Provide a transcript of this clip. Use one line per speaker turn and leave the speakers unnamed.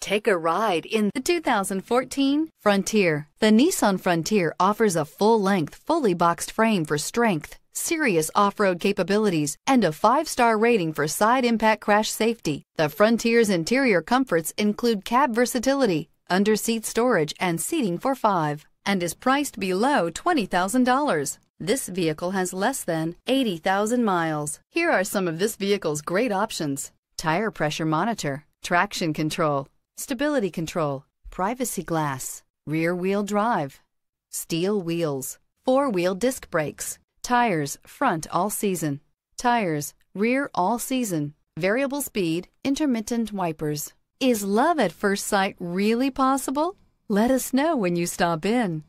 Take a ride in the 2014 Frontier. The Nissan Frontier offers a full-length, fully boxed frame for strength, serious off-road capabilities, and a five-star rating for side impact crash safety. The Frontier's interior comforts include cab versatility, under-seat storage, and seating for five, and is priced below $20,000. This vehicle has less than 80,000 miles. Here are some of this vehicle's great options. Tire pressure monitor, traction control, stability control, privacy glass, rear-wheel drive, steel wheels, four-wheel disc brakes, tires front all season, tires rear all season, variable speed, intermittent wipers. Is love at first sight really possible? Let us know when you stop in.